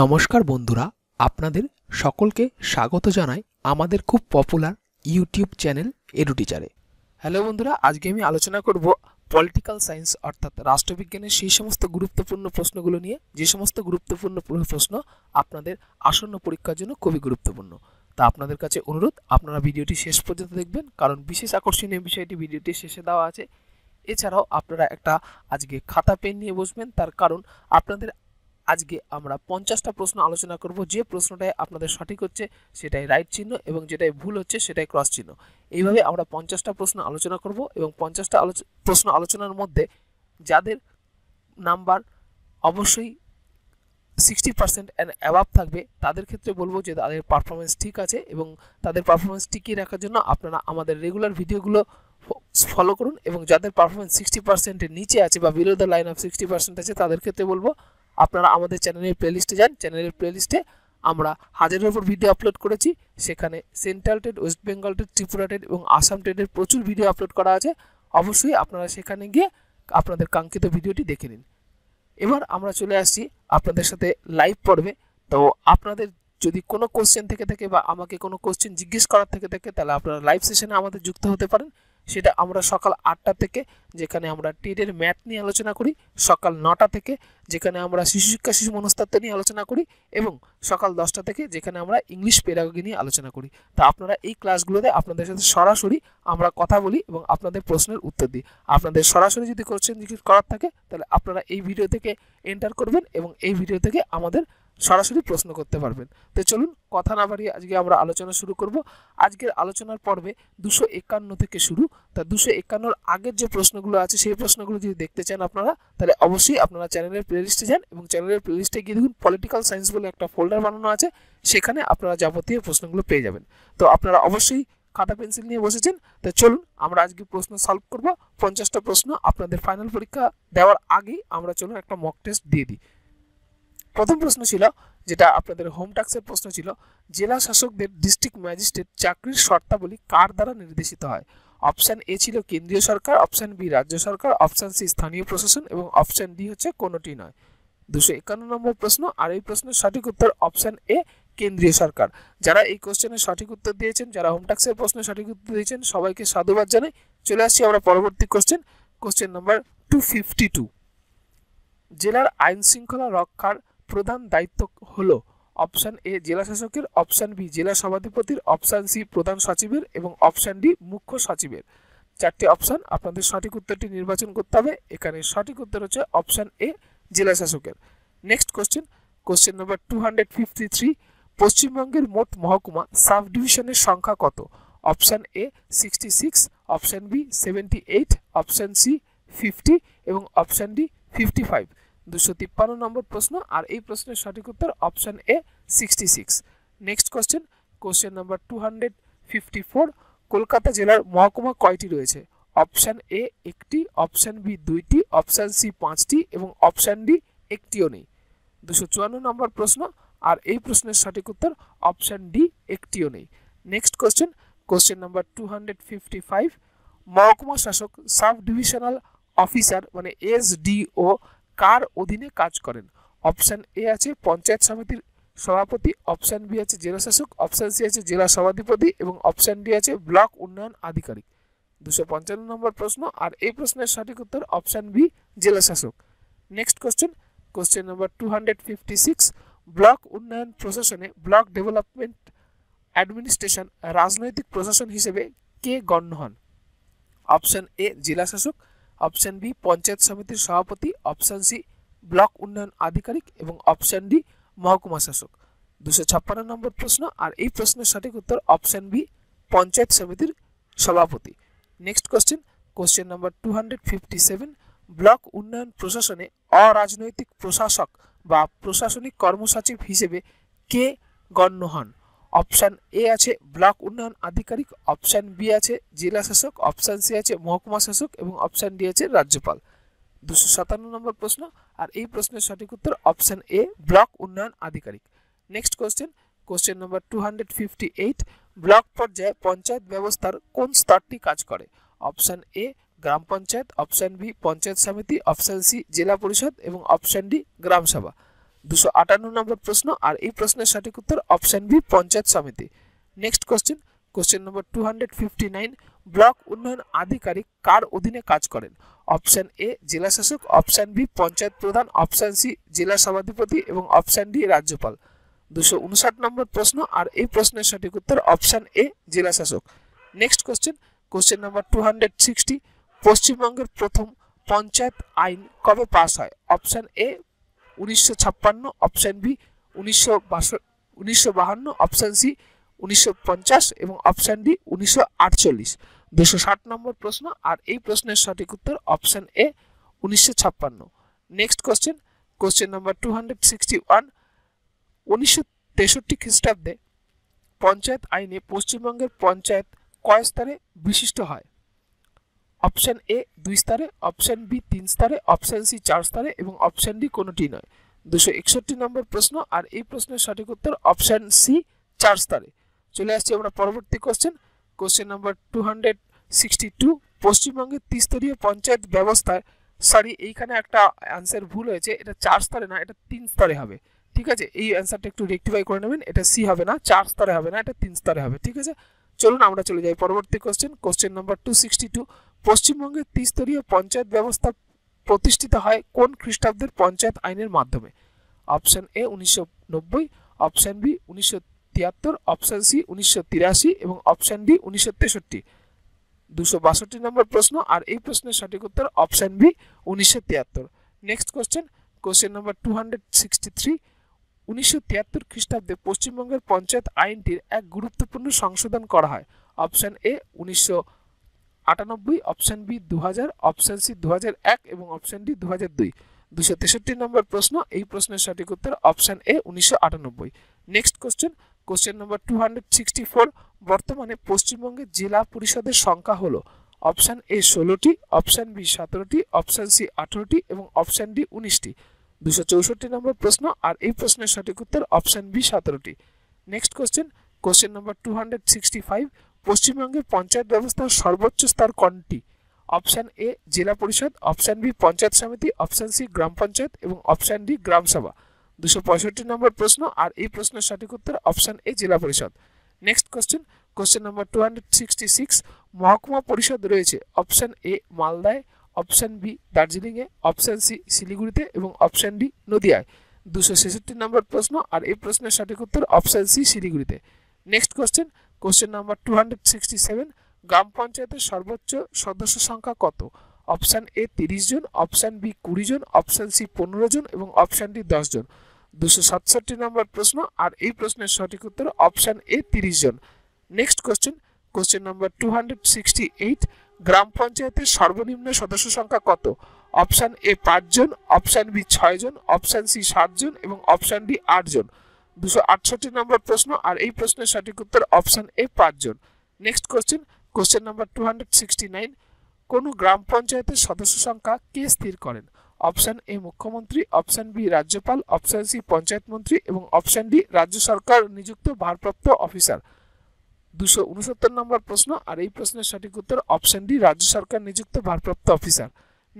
নমস্কার বন্ধুরা আপনাদের সকলকে স্বাগত জানাই আমাদের খুব পপুলার ইউটিউব চ্যানেল এডুটিচারে হ্যালো বন্ধুরা আজকে আমি আলোচনা করব পলিটিক্যাল সায়েন্স অর্থাৎ রাষ্ট্রবিজ্ঞানের সেই সমস্ত গুরুত্বপূর্ণ প্রশ্নগুলো নিয়ে যে সমস্ত গুরুত্বপূর্ণ প্রশ্ন আপনাদের আসন্ন পরীক্ষার জন্য খুবই গুরুত্বপূর্ণ তা আপনাদের কাছে অনুরোধ আপনারা ভিডিওটি শেষ পর্যন্ত দেখবেন কারণ বিশেষ আকর্ষণীয় বিষয়টি ভিডিওটি শেষে দেওয়া আছে এছাড়াও আপনারা একটা আজকে খাতা পেন নিয়ে বসবেন তার কারণ আপনাদের আজকে আমরা পঞ্চাশটা প্রশ্ন আলোচনা করব যে প্রশ্নটায় আপনাদের সঠিক হচ্ছে সেটাই রাইট চিহ্ন এবং যেটাই ভুল হচ্ছে সেটাই ক্রস চিহ্ন এইভাবে আমরা পঞ্চাশটা প্রশ্ন আলোচনা করব এবং পঞ্চাশটা প্রশ্ন আলোচনার মধ্যে যাদের নাম্বার অবশ্যই সিক্সটি পার্সেন্ট অ্যান্ড অ্যাভাব থাকবে তাদের ক্ষেত্রে বলবো যে তাদের পারফরমেন্স ঠিক আছে এবং তাদের পারফরমেন্স টিকিয়ে রাখার জন্য আপনারা আমাদের রেগুলার ভিডিওগুলো ফলো করুন এবং যাদের পারফরমেন্স সিক্সটি পার্সেন্টের নিচে আছে বা below the line of sixty percent আছে তাদের ক্ষেত্রে বলবো আপনারা আমাদের চ্যানেলের প্লেলিস্টে যান চ্যানেলের প্লেলিস্টে আমরা হাজারের উপর ভিডিও আপলোড করেছি সেখানে central trade West Bengal trade Tripura trade এবং আসাম ট্রেডের প্রচুর ভিডিও আপলোড করা আছে অবশ্যই আপনারা সেখানে গিয়ে আপনাদের কাঙ্ক্ষিত ভিডিওটি দেখে নিন এবার আমরা চলে আসছি আপনাদের সাথে লাইভ পর্বে তো আপনাদের যদি কোনো কোশ্চেন থেকে থাকে বা আমাকে কোনো কোশ্চেন জিজ্ঞেস করার থেকে থাকে তাহলে আপনারা লাইভ সেশনে আমাদের যুক্ত হতে পারেন সেটা আমরা সকাল আটটা থেকে যেখানে আমরা টেডের ম্যাথ নিয়ে আলোচনা করি সকাল নটা থেকে যেখানে আমরা শিশু শিক্ষা শিশু মনস্তত্ত্ব নিয়ে আলোচনা করি এবং সকাল দশটা থেকে যেখানে আমরা ইংলিশ পেরাগি নিয়ে আলোচনা করি তা আপনারা এই ক্লাসগুলোতে আপনাদের সাথে সরাসরি আমরা কথা বলি এবং আপনাদের প্রশ্নের উত্তর দিই আপনাদের সরাসরি যদি কোশ্চেন জিজ্ঞেস করার থাকে তাহলে আপনারা এই ভিডিও থেকে এন্টার করবেন এবং এই ভিডিও থেকে আমাদের সরাসরি প্রশ্ন করতে পারবেন তো চলুন কথা না বাড়িয়ে আজকে আমরা আলোচনা শুরু করব আজকের আলোচনার পর্বে দুশো একান্ন থেকে শুরু তা দুশো একান্নর আগের যে প্রশ্নগুলো আছে সেই প্রশ্নগুলো যদি দেখতে চান আপনারা তাহলে অবশ্যই আপনারা চ্যানেলের প্লেলিস্টে যান এবং চ্যানেলের প্লেলিস্টে গিয়ে দেখুন পলিটিক্যাল সায়েন্স বলে একটা ফোল্ডার বানানো আছে সেখানে আপনারা যাবতীয় প্রশ্নগুলো পেয়ে যাবেন তো আপনারা অবশ্যই খাটা পেন্সিল নিয়ে বসেছেন তো চলুন আমরা আজকে প্রশ্ন সলভ করব পঞ্চাশটা প্রশ্ন আপনাদের ফাইনাল পরীক্ষা দেওয়ার আগেই আমরা চলুন একটা মক টেস্ট দিয়ে দিই প্রথম প্রশ্ন ছিল যেটা আপনাদের হোম টাক্সের প্রশ্ন ছিল জেলা শাসকদের ডিস্ট্রিক্ট ম্যাজিস্ট্রেট চাকরির শর্তাবলী কার দ্বারা নির্দেশিত হয় অপশান এ ছিল কেন্দ্রীয় সরকার অপশান বি রাজ্য সরকার অপশান সি স্থানীয় প্রশাসন এবং অপশান ডি হচ্ছে কোনোটি নয় দুশো একান্ন নম্বর প্রশ্ন আর এই প্রশ্নের সঠিক উত্তর অপশান এ কেন্দ্রীয় সরকার যারা এই কোশ্চেনের সঠিক উত্তর দিয়েছেন যারা হোম টাক্সের প্রশ্নে সঠিক উত্তর দিয়েছেন সবাইকে সাধুবাদ জানাই চলে আসছি আমরা পরবর্তী question question number two fifty two জেলার আইন শৃঙ্খলা রক্ষার প্রধান দায়িত্ব হল অপশান এ জেলা শাসকের অপশান বি জেলা সভাধিপতির অপশান সি প্রধান সচিবের এবং অপশান ডি মুখ্য সচিবের চারটি অপশান আপনাদের সঠিক উত্তরটি নির্বাচন করতে হবে এখানে সঠিক উত্তর হচ্ছে অপশান এ জেলা শাসকের next question question number two hundred fifty three পশ্চিমবঙ্গের মোট মহকুমা সাব ডিভিশনের সংখ্যা কত option A sixty six option B seventy eight option C fifty এবং অপশান ডি ফিফটি ফাইভ দুশো তিপ্পান্ন নম্বর প্রশ্ন আর এই প্রশ্নের সঠিক উত্তর option A sixty six next question question number two hundred fifty four Kolkata জেলার মহকুমা কয়টি রয়েছে অপশান এ একটি অপশান বি দুইটি অপশান সি পাঁচটি এবং অপশান ডি একটিও নেই দুশো চুয়ান্ন নম্বর প্রশ্ন আর এই প্রশ্নের সঠিক উত্তর অপশান ডি একটিও নেই next question question number two hundred fifty five মহকুমা শাসক সাব ডিভিশনাল অফিসার মানে এস ও কার অধীনে কাজ করেন অপশান এ আছে পঞ্চায়েত সমিতির সভাপতি অপশান বি আছে জেলা শাসক অপশান সি আছে জেলা সভাধিপতি এবং অপশান ডি আছে ব্লক উন্নয়ন আধিকারিক দুশো পঞ্চান্ন নম্বর প্রশ্ন আর এই প্রশ্নের সঠিক উত্তর অপশান বি জেলা শাসক next question question number two hundred fifty six block উন্নয়ন প্রশাসনে ব্লক ডেভেলপমেন্ট অ্যাডমিনিস্ট্রেশন রাজনৈতিক প্রশাসন হিসেবে কে গণ্য হন অপশান এ জেলা শাসক অপশন বি পঞ্চায়েত সমিতির সভাপতি অপশন সি ব্লক উন্নয়ন আধিকারিক এবং অপশন ডি মহকুমা শাসক 256 নম্বর প্রশ্ন আর এই প্রশ্নের সঠিক উত্তর অপশন বি পঞ্চায়েত সমিতির সভাপতি next question question number 257 block উন্নয়ন প্রশাসনে অরাজনৈতিক প্রশাসক বা প্রশাসনিক কর্মচারী হিসেবে কে গণ্য হন অপশান এ আছে ব্লক উন্নয়ন আধিকারিক অপশান বি আছে জেলা শাসক অপশান সি আছে মহকুমা শাসক এবং অপশান ডি আছে রাজ্যপাল দুশো সাতান্ন নম্বর প্রশ্ন আর এই প্রশ্নের সঠিক উত্তর অপশান এ ব্লক উন্নয়ন আধিকারিক next question question number two hundred fifty eight block পর্যায়ে পঞ্চায়েত ব্যবস্থার কোন স্তরটি কাজ করে অপশান এ গ্রাম পঞ্চায়েত অপশান বি পঞ্চায়েত সমিতি অপশান সি জেলা পরিষদ এবং অপশান ডি গ্রামসভা দুশো আটান্ন নম্বর প্রশ্ন আর এই প্রশ্নের সঠিক উত্তর অপশান বি পঞ্চায়েত সমিতি next question question number two hundred fifty nine block উন্নয়ন আধিকারিক কার অধীনে কাজ করেন অপশান এ জেলা শাসক অপশান বি পঞ্চায়েত প্রধান অপশান সি জেলা সভাধিপতি এবং অপশান ডি রাজ্যপাল দুশো উনষাট নম্বর প্রশ্ন আর এই প্রশ্নের সঠিক উত্তর অপশান এ জেলা শাসক next question question number two hundred sixty পশ্চিমবঙ্গের প্রথম পঞ্চায়েত আইন কবে পাস হয় অপশান এ উনিশশো ছাপ্পান্ন অপশন বি উনিশশো বাষট্টি উনিশশো বাহান্ন অপশান সি উনিশশো পঞ্চাশ এবং অপশন ডি উনিশশো আটচল্লিশ দুশো ষাট নম্বর প্রশ্ন আর এই প্রশ্নের সঠিক উত্তর অপশন এ উনিশশো ছাপ্পান্ন next question question number two hundred sixty one উনিশশো তেষট্টি খ্রিস্টাব্দে পঞ্চায়েত আইনে পশ্চিমবঙ্গের পঞ্চায়েত কয় স্তরে বিশিষ্ট হয় অপশান এ দুই স্তরে অপশান বি তিন স্তরে অপশান সি চার স্তরে এবং অপশান ডি কোনোটি নয় দুশো একষট্টি নম্বর প্রশ্ন আর এই প্রশ্নের সঠিক উত্তর অপশান সি চার স্তরে চলে আসছি আমরা পরবর্তী question question number two hundred sixty two পশ্চিমবঙ্গের ত্রিস্তরীয় পঞ্চায়েত ব্যবস্থায় সরি এইখানে একটা অ্যান্সার ভুল হয়েছে এটা চার স্তরে না এটা তিন স্তরে হবে ঠিক আছে এই অ্যান্সারটা একটু রেক্টিফাই করে নেবেন এটা সি হবে না চার স্তরে হবে না এটা তিন স্তরে হবে ঠিক আছে চলুন আমরা চলে যাই পরবর্তী question question number two sixty two পশ্চিমবঙ্গের ত্রিস্তরীয় পঞ্চায়েত ব্যবস্থা প্রতিষ্ঠিত হয় কোন খ্রিস্টাব্দের পঞ্চায়েত আইনের মাধ্যমে অপশন এ উনিশশো নব্বই অপশান বি উনিশশো তিয়াত্তর অপশন সি উনিশশো তিরাশি এবং অপশান ডি উনিশশো তেষট্টি দুশো বাষট্টি নম্বর প্রশ্ন আর এই প্রশ্নের সঠিক উত্তর অপশন বি উনিশশো তিয়াত্তর next question question number two hundred sixty three উনিশশো তিয়াত্তর খ্রিস্টাব্দে পশ্চিমবঙ্গের পঞ্চায়েত আইনটির এক গুরুত্বপূর্ণ সংশোধন করা হয় অপশন এ উনিশশো আটানব্বই অপশন বি দু হাজার অপশান সি দু হাজার এক এবং অপশন ডি দু হাজার দুই দুশো তেষট্টি নম্বর প্রশ্ন এই প্রশ্নের সঠিক উত্তর অপশন এ উনিশশো আটানব্বই next question question number two hundred sixty four বর্তমানে পশ্চিমবঙ্গের জেলা পরিষদের সংখ্যা হল অপশান এ ষোলোটি অপশন বি সতেরোটি অপশন সি আঠেরোটি এবং অপশান ডি উনিশটি দুশো চৌষট্টি নম্বর প্রশ্ন আর এই প্রশ্নের সঠিক উত্তর অপশন বি সতেরোটি next question question number two hundred sixty five পশ্চিমবঙ্গের পঞ্চায়েত ব্যবস্থার সর্বোচ্চ স্তর কোনটি অপশান এ জেলা পরিষদ অপশান বি পঞ্চায়েত সমিতি অপশান সি গ্রাম পঞ্চায়েত এবং অপশান ডি গ্রাম সভা দুশো পঁয়ষট্টি নম্বর প্রশ্ন আর এই প্রশ্নের সঠিক উত্তর অপশান এ জেলা পরিষদ next question question number two hundred sixty six মহকুমা পরিষদ রয়েছে অপশান এ মালদায় অপশান বি দার্জিলিংয়ে অপশান সি শিলিগুড়িতে এবং অপশান ডি নদিয়ায় দুশো ছেষট্টি নম্বর প্রশ্ন আর এই প্রশ্নের সঠিক উত্তর অপশান সি শিলিগুড়িতে next question question number two hundred sixty seven গ্রাম পঞ্চায়েতের সর্বোচ্চ সদস্য সংখ্যা কত অপশান এ তিরিশ জন অপশান বি কুড়ি জন অপশান সি পনেরো জন এবং অপশান ডি দশ জন দুশো সাতষট্টি নম্বর প্রশ্ন আর এই প্রশ্নের সঠিক উত্তর অপশান এ তিরিশ জন next question question number two hundred sixty eight গ্রাম পঞ্চায়েতের সর্বনিম্ন সদস্য সংখ্যা কত অপশান এ পাঁচজন অপশান বি ছয়জন অপশান সি সাতজন এবং অপশান ডি আট জন দুশো আটষট্টি নম্বর প্রশ্ন আর এই প্রশ্নের সঠিক উত্তর অপশান এ পাঁচজন next question question number two hundred sixty nine কোনো গ্রাম পঞ্চায়েতের সদস্য সংখ্যা কে স্থির করেন অপশান এ মুখ্যমন্ত্রী অপশান বি রাজ্যপাল অপশান সি পঞ্চায়েত মন্ত্রী এবং অপশান ডি রাজ্য সরকার নিযুক্ত ভারপ্রাপ্ত অফিসার দুশো উনসত্তর নম্বর প্রশ্ন আর এই প্রশ্নের সঠিক উত্তর অপশান ডি রাজ্য সরকার নিযুক্ত ভারপ্রাপ্ত officer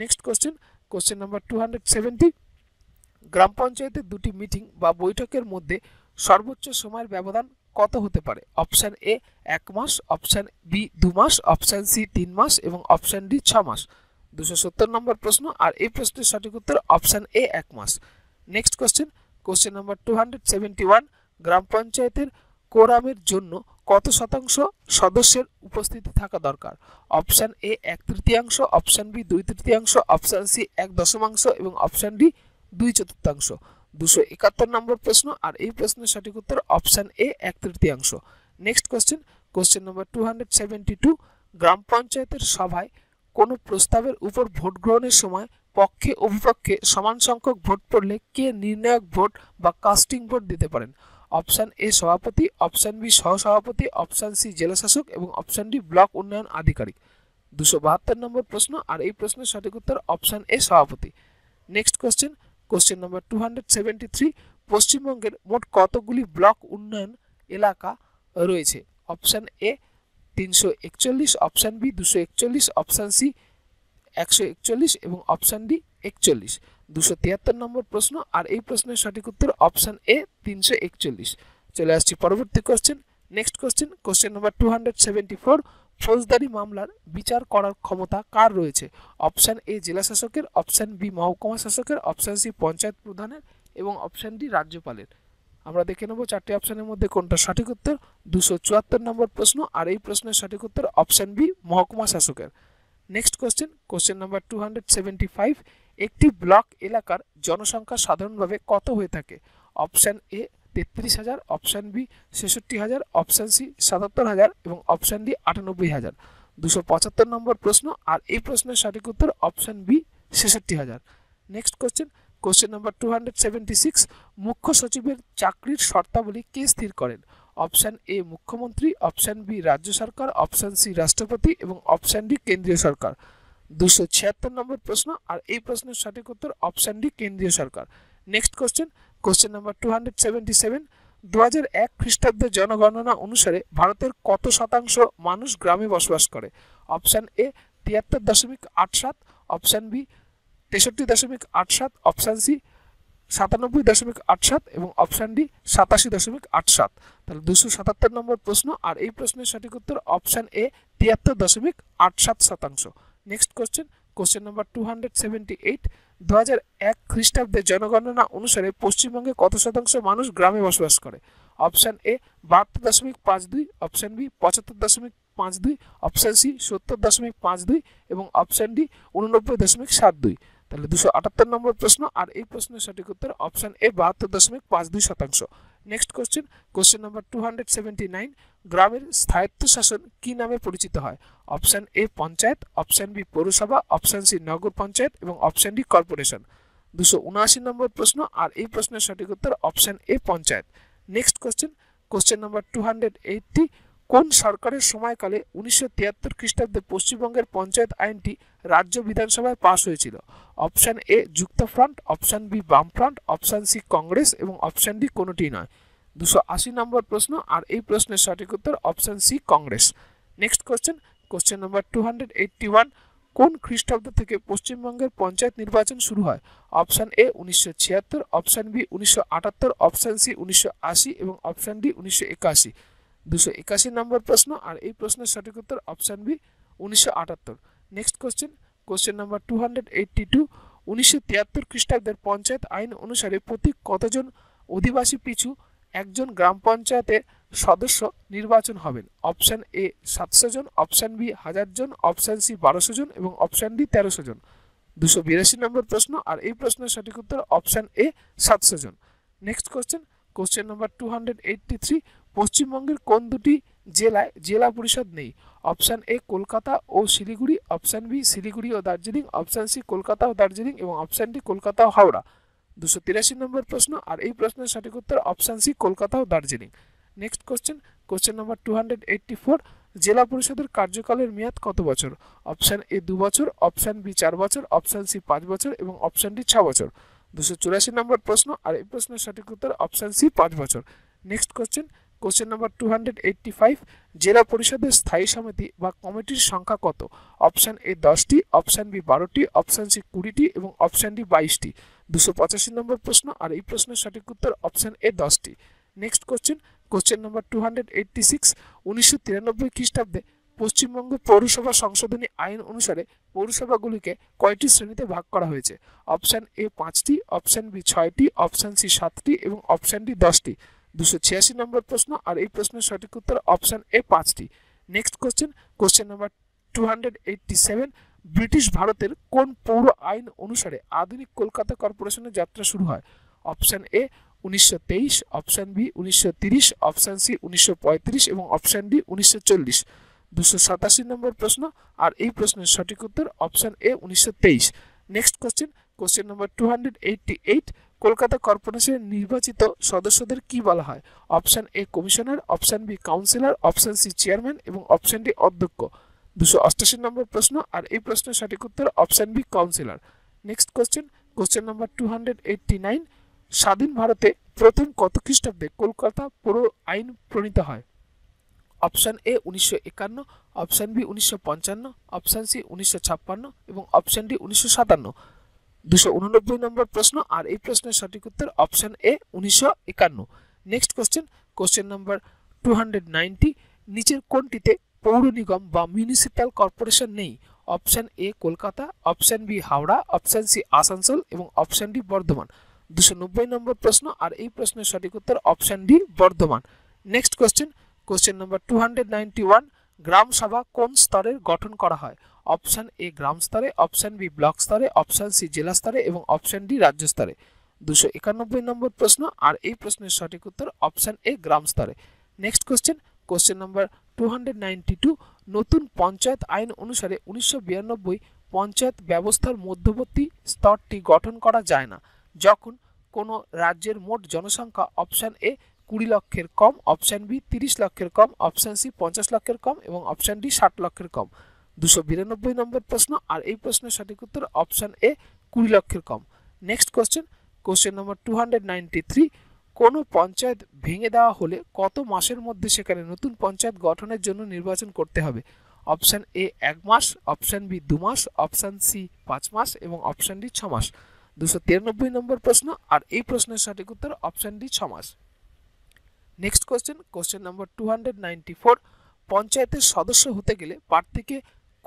next question question number two hundred seventy গ্রাম পঞ্চায়েতের দুটি মিটিং বা বৈঠকের মধ্যে সর্বোচ্চ সময়ের ব্যবধান কত হতে পারে অপশান এ এক মাস অপশান বি দু মাস অপশান সি তিন মাস এবং অপশান ডি ছ মাস দুশো সত্তর নম্বর প্রশ্ন আর এই প্রশ্নের সঠিক উত্তর অপশান এ এক মাস next question question number two hundred seventy one গ্রাম পঞ্চায়েতের কোরামের জন্য কত শতাংশ সদস্যের উপস্থিতি থাকা দরকার অপশান এ এক তৃতীয়াংশ অপশান বি দুই তৃতীয়াংশ অপশান সি এক দশমাংশ এবং অপশান ডি দুই চতুর্থাংশ দুশো একাত্তর নম্বর প্রশ্ন আর এই প্রশ্নের সঠিক উত্তর অপশান এ এক তৃতীয়াংশ next question question number two hundred seventy two গ্রাম পঞ্চায়েতের সভায় কোনো প্রস্তাবের উপর ভোট গ্রহণের সময় পক্ষে অভিপক্ষে সমান সংখ্যক ভোট পড়লে কে নির্ণায়ক ভোট বা কাস্টিং ভোট দিতে পারেন অপশান এ সভাপতি অপশান বি সহসভাপতি অপশান সি জেলাশাসক এবং অপশান ডি ব্লক উন্নয়ন আধিকারিক দুশো বাহাত্তর নম্বর প্রশ্ন আর এই প্রশ্নের সঠিক উত্তর অপশান এ সভাপতি next question question number two hundred seventy three পশ্চিমবঙ্গের মোট কতগুলি ব্লক উন্নয়ন এলাকা রয়েছে অপশান এ তিনশো একচল্লিশ অপশান বি দুশো একচল্লিশ অপশান সি একশো একচল্লিশ এবং অপশান ডি একচল্লিশ দুশো তিয়াত্তর নম্বর প্রশ্ন আর এই প্রশ্নের সঠিক উত্তর অপশান এ তিনশো একচল্লিশ চলে আসছি পরবর্তী question next question question number two hundred seventy four ফৌজদারি মামলার বিচার করার ক্ষমতা কার রয়েছে অপশান এ জেলা শাসকের অপশান বি মহকুমা শাসকের অপশান সি পঞ্চায়েত প্রধানের এবং অপশান ডি রাজ্যপালের আমরা দেখে নেব চারটি অপশানের মধ্যে কোনটা সঠিক উত্তর দুশো চুয়াত্তর নম্বর প্রশ্ন আর এই প্রশ্নের সঠিক উত্তর অপশান বি মহকুমা শাসকের next question question number two hundred seventy five একটি ব্লক এলাকার জনসংখ্যা সাধারণভাবে কত হয়ে থাকে অপশান এ তেত্রিশ হাজার অপশান বি ছেষট্টি হাজার অপশান সি সাতাত্তর হাজার এবং অপশান ডি আটানব্বই হাজার দুশো পঁচাত্তর নম্বর প্রশ্ন আর এই প্রশ্নের সঠিক উত্তর অপশান বি ছেষট্টি হাজার next question question number two hundred seventy six মুখ্য সচিবের চাকরির শর্তাবলী কে স্থির করেন অপশান এ মুখ্যমন্ত্রী অপশান বি রাজ্য সরকার অপশান সি রাষ্ট্রপতি এবং অপশান ডি কেন্দ্রীয় সরকার দুশো ছিয়াত্তর নম্বর প্রশ্ন আর এই প্রশ্নের সঠিক উত্তর অপশান ডি কেন্দ্রীয় সরকার next question question number two hundred seventy seven দু হাজার এক খ্রিস্টাব্দের জনগণনা অনুসারে ভারতের কত শতাংশ মানুষ গ্রামে বসবাস করে অপশান এ তিয়াত্তর দশমিক আট সাত অপশান বি তেষট্টি দশমিক আট সাত অপশান সি সাতানব্বই দশমিক আট সাত এবং অপশান ডি সাতাশি দশমিক আট সাত তাহলে দুশো সাতাত্তর নম্বর প্রশ্ন আর এই প্রশ্নের সঠিক উত্তর অপশান এ তিয়াত্তর দশমিক আট সাত শতাংশ next question question number two hundred seventy eight দু হাজার এক খ্রিস্টাব্দে জনগণনা অনুসারে পশ্চিমবঙ্গে কত শতাংশ মানুষ গ্রামে বসবাস করে অপশান এ বাহাত্তর দশমিক পাঁচ দুই অপশান বি পঁচাত্তর দশমিক পাঁচ দুই অপশান সি সত্তর দশমিক পাঁচ দুই এবং অপশান ডি উননব্বই দশমিক সাত দুই তাহলে দুশো আটাত্তর নম্বর প্রশ্ন আর এই প্রশ্নের সঠিক উত্তর অপশান এ বাহাত্তর দশমিক পাঁচ দুই শতাংশ next question question number two hundred seventy nine গ্রামের স্থায়ত্তশাসন কি নামে পরিচিত হয় option A panchayat option B পৌরসভা অপশন সি নগর পঞ্চায়েত এবং অপশন ডি কর্পোরেশন দুশো উনআশি নম্বর প্রশ্ন আর এই প্রশ্নের সঠিক উত্তর option A panchayat next question question number two hundred eighty কোন সরকারের সময়কালে উনিশশো তিয়াত্তর খ্রিস্টাব্দে পশ্চিমবঙ্গের পঞ্চায়েত আইনটি রাজ্য বিধানসভায় পাশ হয়েছিল অপশান এ যুক্ত ফ্রন্ট অপশান বি বাম ফ্রন্ট অপশন সি কংগ্রেস এবং অপশান ডি কোনোটি নয় দুশো আশি নম্বর প্রশ্ন আর এই প্রশ্নের সঠিক উত্তর option C Congress next question question number two hundred eighty one কোন খ্রিস্টাব্দ থেকে পশ্চিমবঙ্গের পঞ্চায়েত নির্বাচন শুরু হয় অপশান এ উনিশশো ছিয়াত্তর অপশান বি উনিশশো আটাত্তর অপশান সি উনিশশো আশি এবং অপশান ডি উনিশশো একাশি দুশো একাশি নম্বর প্রশ্ন আর এই প্রশ্নের সঠিক উত্তর অপশান বি উনিশশো আটাত্তর next question question number two hundred eighty two উনিশশো তিয়াত্তর খ্রিস্টাব্দের পঞ্চায়েত আইন অনুসারে প্রতি কতজন অধিবাসী পিছু একজন গ্রাম পঞ্চায়েতের সদস্য নির্বাচন হবেন অপশান এ সাতশো জন অপশান বি হাজার জন অপশান সি বারোশো জন এবং অপশান ডি তেরোশো জন দুশো বিরাশি নম্বর প্রশ্ন আর এই প্রশ্নের সঠিক উত্তর অপশান এ সাতশো জন next question question number two hundred eighty three পশ্চিমবঙ্গের কোন দুটি জেলায় জেলা পরিষদ নেই অপশান এ কলকাতা ও শিলিগুড়ি অপশান বি শিলিগুড়ি ও দার্জিলিং অপশান সি কলকাতা ও দার্জিলিং এবং অপশান ডি কলকাতা ও হাওড়া দুশো তিরাশি নম্বর প্রশ্ন আর এই প্রশ্নের সঠিক উত্তর অপশান সি কলকাতা ও Darjeeling next question question number two hundred eighty four জেলা পরিষদের কার্যকালের মেয়াদ কত বছর অপশান এ দু বছর অপশান বি চার বছর অপশান সি পাঁচ বছর এবং অপশান ডি ছ বছর দুশো চুরাশি নম্বর প্রশ্ন আর এই প্রশ্নের সঠিক উত্তর অপশান সি পাঁচ বছর next question question number two hundred eighty five জেলা পরিষদের স্থায়ী সমিতি বা কমিটির সংখ্যা কত অপশান এ দশটি অপশান বি বারোটি অপশান সি কুড়িটি এবং অপশান ডি বাইশটি দুশো পঁচাশি নম্বর প্রশ্ন আর এই প্রশ্নের সঠিক উত্তর অপশান এ দশটি next question question number two hundred eighty six উনিশশো তিরানব্বই খ্রিস্টাব্দে পশ্চিমবঙ্গ পৌরসভা সংশোধনী আইন অনুসারে পৌরসভাগুলিকে কয়টি শ্রেণীতে ভাগ করা হয়েছে অপশান এ পাঁচটি অপশান বি ছয়টি অপশান সি সাতটি এবং অপশান ডি দশটি দুশো ছিয়াশি নম্বর প্রশ্ন আর এই প্রশ্নের সঠিক উত্তর অপশান এ পাঁচটি next question question number two hundred eighty seven British ভারতের কোন পৌর আইন অনুসারে আধুনিক কলকাতা কর্পোরেশনের যাত্রা শুরু হয় অপশান এ উনিশশো তেইশ অপশান বি উনিশশো তিরিশ অপশান সি উনিশশো পঁয়ত্রিশ এবং অপশান ডি উনিশশো চল্লিশ দুশো সাতাশি নম্বর প্রশ্ন আর এই প্রশ্নের সঠিক উত্তর অপশান এ উনিশশো তেইশ next question question number two hundred eighty eight Kolkata কর্পোরেশনের নির্বাচিত সদস্যদের কি বলা হয় option A commissioner option B councillor option C chairman এবং অপশান ডি অধ্যক্ষ দুশো অষ্টাশি নম্বর প্রশ্ন আর এই প্রশ্নের সঠিক উত্তর option B councillor next question question number two hundred eighty nine স্বাধীন ভারতে প্রথম কত খ্রিস্টাব্দে কলকাতা পুরো আইন প্রণীত হয় অপশান এ উনিশশো একান্ন অপশান বি উনিশশো পঞ্চান্ন অপশান সি উনিশশো ছাপ্পান্ন এবং অপশান ডি উনিশশো সাতান্ন দুশো উননব্বই নম্বর প্রশ্ন আর এই প্রশ্নের সঠিক উত্তর অপশান এ উনিশশো একান্ন next question question number two hundred ninety নিচের কোনটিতে পৌর নিগম বা মিউনিসিপ্যাল কর্পোরেশন নেই option A Kolkata option B Howrah option C Asansol এবং অপশান ডি বর্ধমান দুশো নব্বই নম্বর প্রশ্ন আর এই প্রশ্নের সঠিক উত্তর option D Bardhaman next question question number two hundred ninety one গ্রাম সভা কোন স্তরের গঠন করা হয় অপশান এ গ্রাম স্তরে অপশান বি ব্লক স্তরে অপশান সি জেলা স্তরে এবং অপশান ডি রাজ্য স্তরে দুশো একানব্বই নম্বর প্রশ্ন আর এই প্রশ্নের সঠিক উত্তর অপশান এ গ্রাম স্তরে next question question number two নতুন পঞ্চায়েত আইন অনুসারে উনিশশো পঞ্চায়েত ব্যবস্থার মধ্যবর্তী স্তরটি গঠন করা যায় না যখন কোনো রাজ্যের মোট জনসংখ্যা অপশান এ কুড়ি লক্ষের কম অপশান বি তিরিশ লক্ষের কম অপশান সি পঞ্চাশ লক্ষের কম এবং অপশান ডি ষাট লক্ষের কম দুশো বিরানব্বই নম্বর প্রশ্ন আর এই প্রশ্নের সঠিক উত্তর অপশান এ কুড়ি লক্ষের কম next question question number two hundred ninety three কোনো পঞ্চায়েত ভেঙে দেওয়া হলে কত মাসের মধ্যে সেখানে নতুন পঞ্চায়েত গঠনের জন্য নির্বাচন করতে হবে অপশান এ এক মাস অপশান বি দু মাস অপশান সি পাঁচ মাস এবং অপশান ডি ছ মাস দুশো তিরানব্বই নম্বর প্রশ্ন আর এই প্রশ্নের সঠিক উত্তর অপশান ডি ছ মাস next question question number two hundred ninety four পঞ্চায়েতের সদস্য হতে গেলে প্রার্থীকে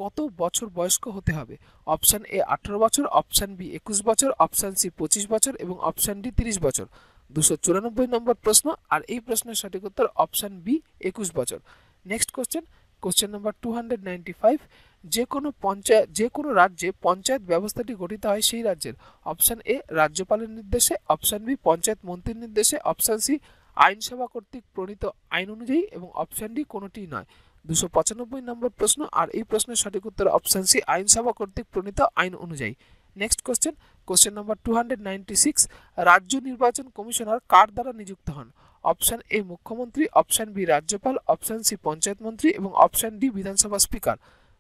কত বছর বয়স্ক হতে হবে অপশান এ আঠেরো বছর অপশান বি একুশ বছর অপশান সি পঁচিশ বছর এবং অপশান ডি তিরিশ বছর দুশো চুরানব্বই নম্বর প্রশ্ন আর এই প্রশ্নের সঠিক উত্তর অপশান বি একুশ বছর next question question number two hundred ninety five যে কোনো পঞ্চায়েত যে কোনো রাজ্যে পঞ্চায়েত ব্যবস্থাটি গঠিত হয় সেই রাজ্যের অপশান এ রাজ্যপালের নির্দেশে অপশান বি পঞ্চায়েত মন্ত্রীর নির্দেশে অপশান সি আইনসভা কর্তৃক প্রণীত আইন অনুযায়ী এবং অপশান ডি কোনোটিই নয় দুশো পঁচানব্বই নম্বর প্রশ্ন আর এই প্রশ্নের সঠিক উত্তর অপশান সি আইনসভা কর্তৃক প্রণীত আইন অনুযায়ী next question question number two hundred ninety six রাজ্য নির্বাচন কমিশনার কার দ্বারা নিযুক্ত হন অপশান এ মুখ্যমন্ত্রী অপশান বি রাজ্যপাল অপশান সি পঞ্চায়েত মন্ত্রী এবং অপশান ডি বিধানসভা স্পিকার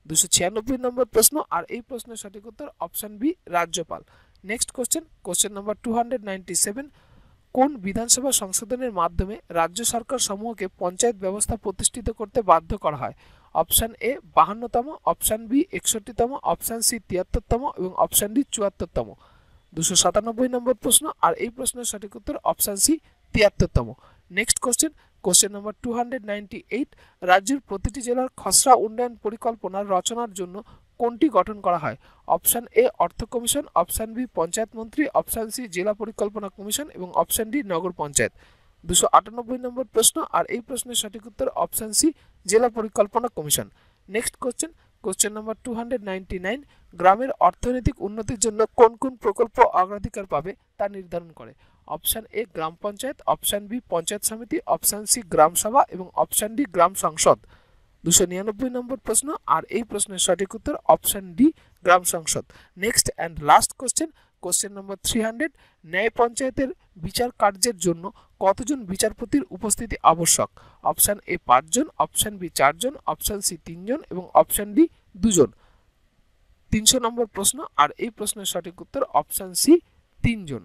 দুশো ছিয়ানব্বই নম্বর প্রশ্ন আর এই প্রশ্নের সঠিক উত্তর অপশান বি রাজ্যপাল next question question number two hundred ninety seven কোন বিধানসভা সংশোধনের মাধ্যমে রাজ্য সরকার সমূহকে পঞ্চায়েত ব্যবস্থা প্রতিষ্ঠিত করতে বাধ্য করা হয় অপশান এ বাহান্নতম অপশান বি একষট্টিতম অপশান সি তিয়াত্তরতম এবং অপশান ডি চুয়াত্তরতম দুশো সাতানব্বই নম্বর প্রশ্ন আর এই প্রশ্নের সঠিক উত্তর অপশান সি তিয়াত্তরতম next question question number two hundred ninety eight রাজ্যের প্রতিটি জেলার খসড়া উন্নয়ন পরিকল্পনার রচনার জন্য কোনটি গঠন করা হয় অপশান এ অর্থ কমিশন অপশান বি পঞ্চায়েত মন্ত্রী অপশান সি জেলা পরিকল্পনা কমিশন এবং অপশান ডি নগর পঞ্চায়েত দুশো আটানব্বই নম্বর প্রশ্ন আর এই প্রশ্নের সঠিক উত্তর অপশান সি জেলা পরিকল্পনা commission next question question number two গ্রামের অর্থনৈতিক উন্নতির জন্য কোন কোন প্রকল্প অগ্রাধিকার পাবে তা নির্ধারণ করে অপশান এ গ্রাম পঞ্চায়েত অপশান বি পঞ্চায়েত সমিতি অপশান সি গ্রাম সভা এবং অপশান ডি গ্রাম সংসদ দুশো নিরানব্বই নম্বর প্রশ্ন আর এই প্রশ্নের সঠিক উত্তর অপশান ডি গ্রাম সংসদ next and last question question number three hundred ন্যায় পঞ্চায়েতের বিচার কার্যের জন্য কতজন বিচারপতির উপস্থিতি আবশ্যক অপশান এ পাঁচজন অপশান বি চারজন অপশান সি তিনজন এবং অপশান ডি দুজন তিনশো নম্বর প্রশ্ন আর এই প্রশ্নের সঠিক উত্তর অপশান সি তিনজন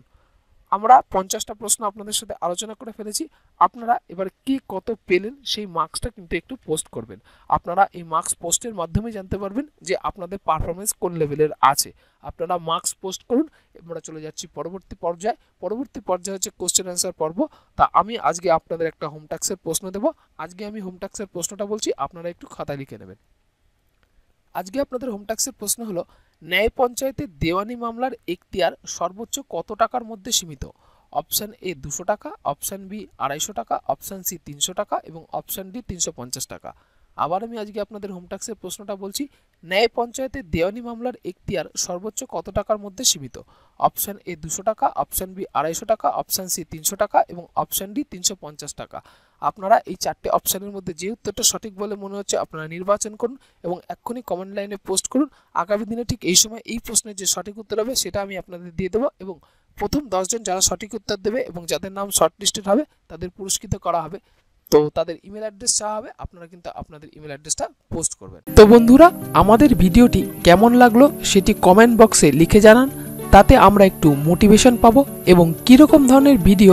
আমরা পঞ্চাশটা প্রশ্ন আপনাদের সাথে আলোচনা করে ফেলেছি আপনারা এবার কি কত পেলেন সেই মার্কসটা কিন্তু একটু পোস্ট করবেন আপনারা এই মার্কস পোস্টের মাধ্যমে জানতে পারবেন যে আপনাদের পারফরমেন্স কোন লেভেলের আছে আপনারা মার্কস পোস্ট করুন আমরা চলে যাচ্ছি পরবর্তী পর্যায়ে পরবর্তী পর্যায়ে হচ্ছে কোশ্চেন অ্যান্সার পর্ব তা আমি আজকে আপনাদের একটা হোমটাক্সের প্রশ্ন দেব আজকে আমি হোমটাক্সের প্রশ্নটা বলছি আপনারা একটু খাতা লিখে নেবেন আজকে আপনাদের হোমটাক্সের প্রশ্ন হলো ন্যায় পঞ্চায়েতে দেওয়ানি মামলার এখতিয়ার সর্বোচ্চ কত টাকার মধ্যে সীমিত অপশান এ দুশো টাকা অপশান বি আড়াইশো টাকা অপশান সি তিনশো টাকা এবং অপশান ডি তিনশো পঞ্চাশ টাকা আবার আমি আজকে আপনাদের হোমটাক্সের প্রশ্নটা বলছি ন্যায় পঞ্চায়েতে দেওয়ানি মামলার এখতিয়ার সর্বোচ্চ কত টাকার মধ্যে সীমিত অপশান এ দুশো টাকা অপশান বি আড়াইশো টাকা অপশান সি তিনশো টাকা এবং অপশান ডি তিনশো পঞ্চাশ টাকা আপনারা এই চারটে অপশানের মধ্যে যে উত্তরটা সঠিক বলে মনে হচ্ছে আপনারা নির্বাচন করুন এবং এক্ষুনি কমেন্ট লাইনে পোস্ট করুন আগামী দিনে ঠিক এই সময় এই প্রশ্নের যে সঠিক উত্তর হবে সেটা আমি আপনাদের দিয়ে দেবো এবং প্রথম দশজন যারা সঠিক উত্তর দেবে এবং যাদের নাম শর্টলিস্টেড হবে তাদের পুরস্কৃত করা হবে তো তাদের ইমেল অ্যাড্রেস চাওয়া হবে আপনারা কিন্তু আপনাদের ইমেল অ্যাড্রেসটা পোস্ট করবেন তো বন্ধুরা আমাদের ভিডিওটি কেমন লাগলো সেটি কমেন্ট বক্সে লিখে জানান তাতে আমরা একটু মোটিভেশন পাবো এবং কীরকম ধরনের ভিডিও